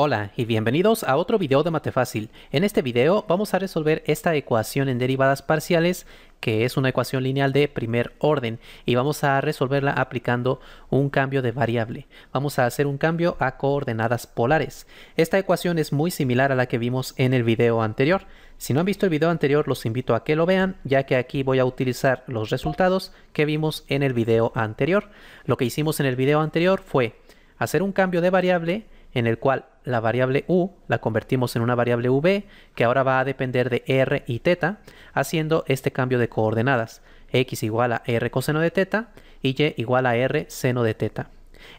Hola y bienvenidos a otro video de Mate Fácil. En este video vamos a resolver esta ecuación en derivadas parciales que es una ecuación lineal de primer orden y vamos a resolverla aplicando un cambio de variable. Vamos a hacer un cambio a coordenadas polares. Esta ecuación es muy similar a la que vimos en el video anterior. Si no han visto el video anterior los invito a que lo vean ya que aquí voy a utilizar los resultados que vimos en el video anterior. Lo que hicimos en el video anterior fue hacer un cambio de variable en el cual la variable u la convertimos en una variable v que ahora va a depender de r y teta haciendo este cambio de coordenadas x igual a r coseno de teta y y igual a r seno de teta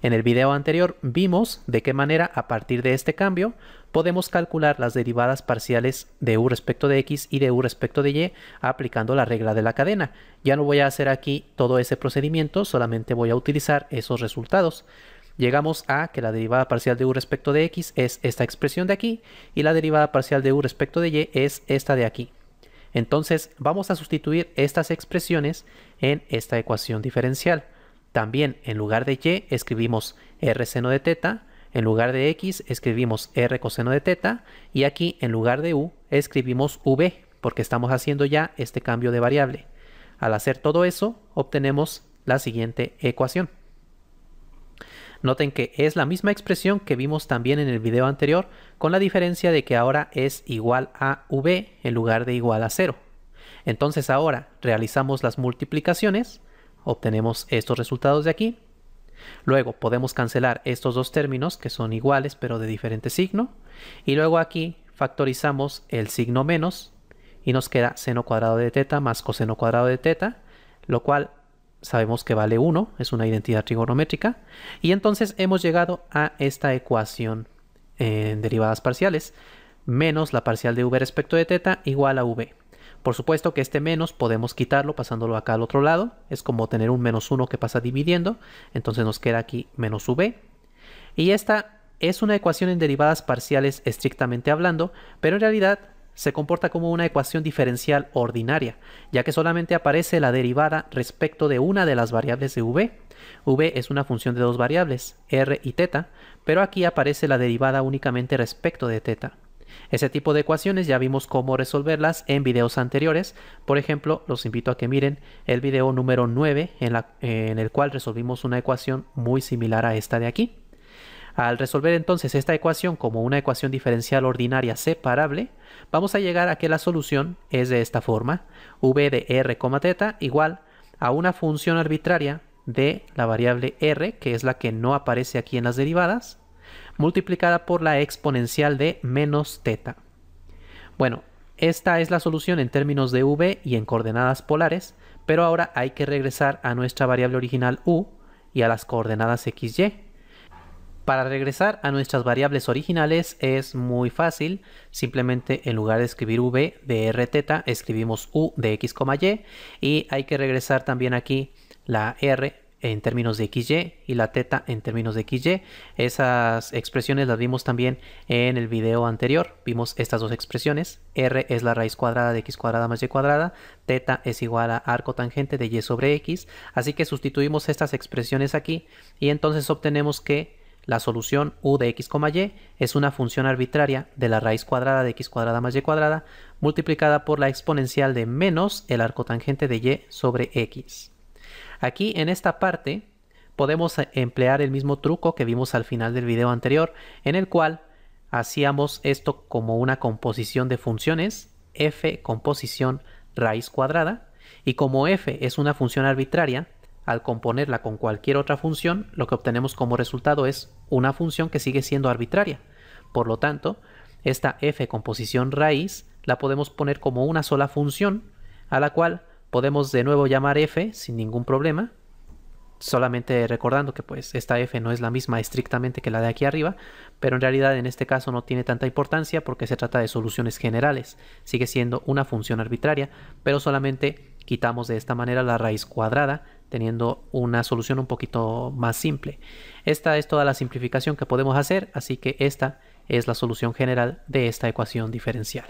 En el video anterior vimos de qué manera a partir de este cambio podemos calcular las derivadas parciales de u respecto de x y de u respecto de y aplicando la regla de la cadena. Ya no voy a hacer aquí todo ese procedimiento, solamente voy a utilizar esos resultados llegamos a que la derivada parcial de u respecto de x es esta expresión de aquí y la derivada parcial de u respecto de y es esta de aquí. Entonces vamos a sustituir estas expresiones en esta ecuación diferencial. También en lugar de y escribimos r seno de teta, en lugar de x escribimos r coseno de teta y aquí en lugar de u escribimos v porque estamos haciendo ya este cambio de variable. Al hacer todo eso obtenemos la siguiente ecuación. Noten que es la misma expresión que vimos también en el video anterior, con la diferencia de que ahora es igual a v en lugar de igual a 0. Entonces ahora realizamos las multiplicaciones, obtenemos estos resultados de aquí. Luego podemos cancelar estos dos términos que son iguales pero de diferente signo. Y luego aquí factorizamos el signo menos y nos queda seno cuadrado de teta más coseno cuadrado de teta, lo cual sabemos que vale 1, es una identidad trigonométrica, y entonces hemos llegado a esta ecuación eh, en derivadas parciales, menos la parcial de v respecto de teta igual a v. Por supuesto que este menos podemos quitarlo pasándolo acá al otro lado, es como tener un menos 1 que pasa dividiendo, entonces nos queda aquí menos v. Y esta es una ecuación en derivadas parciales estrictamente hablando, pero en realidad se comporta como una ecuación diferencial ordinaria, ya que solamente aparece la derivada respecto de una de las variables de v. v es una función de dos variables, r y teta, pero aquí aparece la derivada únicamente respecto de teta Ese tipo de ecuaciones ya vimos cómo resolverlas en videos anteriores. Por ejemplo, los invito a que miren el video número 9 en, en el cual resolvimos una ecuación muy similar a esta de aquí. Al resolver entonces esta ecuación como una ecuación diferencial ordinaria separable, vamos a llegar a que la solución es de esta forma, v de r, teta igual a una función arbitraria de la variable r, que es la que no aparece aquí en las derivadas, multiplicada por la exponencial de menos teta Bueno, esta es la solución en términos de v y en coordenadas polares, pero ahora hay que regresar a nuestra variable original u y a las coordenadas xy. Para regresar a nuestras variables originales es muy fácil, simplemente en lugar de escribir v de r teta, escribimos u de x, y y hay que regresar también aquí la r en términos de xy y la teta en términos de xy. Esas expresiones las vimos también en el video anterior. Vimos estas dos expresiones. r es la raíz cuadrada de x cuadrada más y cuadrada. Teta es igual a arco tangente de y sobre x. Así que sustituimos estas expresiones aquí y entonces obtenemos que la solución u de x, y es una función arbitraria de la raíz cuadrada de x cuadrada más y cuadrada multiplicada por la exponencial de menos el arco tangente de y sobre x. Aquí en esta parte podemos emplear el mismo truco que vimos al final del video anterior en el cual hacíamos esto como una composición de funciones f composición raíz cuadrada y como f es una función arbitraria al componerla con cualquier otra función, lo que obtenemos como resultado es una función que sigue siendo arbitraria. Por lo tanto, esta f composición raíz la podemos poner como una sola función, a la cual podemos de nuevo llamar f sin ningún problema, solamente recordando que pues esta f no es la misma estrictamente que la de aquí arriba, pero en realidad en este caso no tiene tanta importancia porque se trata de soluciones generales, sigue siendo una función arbitraria, pero solamente quitamos de esta manera la raíz cuadrada teniendo una solución un poquito más simple. Esta es toda la simplificación que podemos hacer, así que esta es la solución general de esta ecuación diferencial.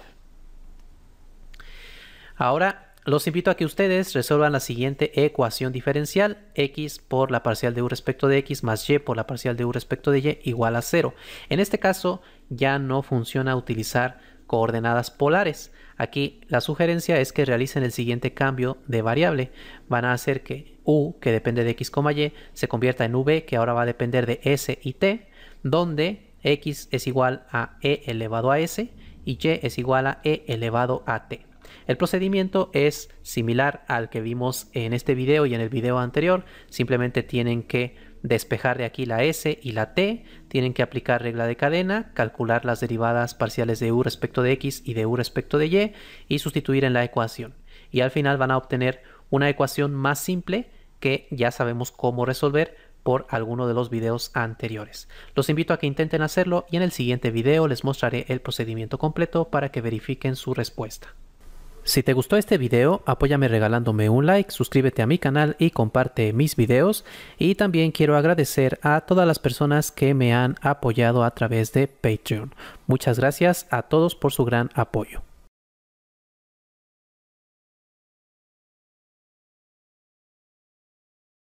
Ahora los invito a que ustedes resuelvan la siguiente ecuación diferencial, x por la parcial de u respecto de x más y por la parcial de u respecto de y igual a 0. En este caso ya no funciona utilizar coordenadas polares. Aquí la sugerencia es que realicen el siguiente cambio de variable. Van a hacer que U, que depende de X, Y, se convierta en V, que ahora va a depender de S y T, donde X es igual a E elevado a S y Y es igual a E elevado a T. El procedimiento es similar al que vimos en este video y en el video anterior, simplemente tienen que despejar de aquí la S y la T, tienen que aplicar regla de cadena, calcular las derivadas parciales de U respecto de X y de U respecto de Y y sustituir en la ecuación. Y al final van a obtener una ecuación más simple que ya sabemos cómo resolver por alguno de los videos anteriores. Los invito a que intenten hacerlo y en el siguiente video les mostraré el procedimiento completo para que verifiquen su respuesta. Si te gustó este video, apóyame regalándome un like, suscríbete a mi canal y comparte mis videos. Y también quiero agradecer a todas las personas que me han apoyado a través de Patreon. Muchas gracias a todos por su gran apoyo.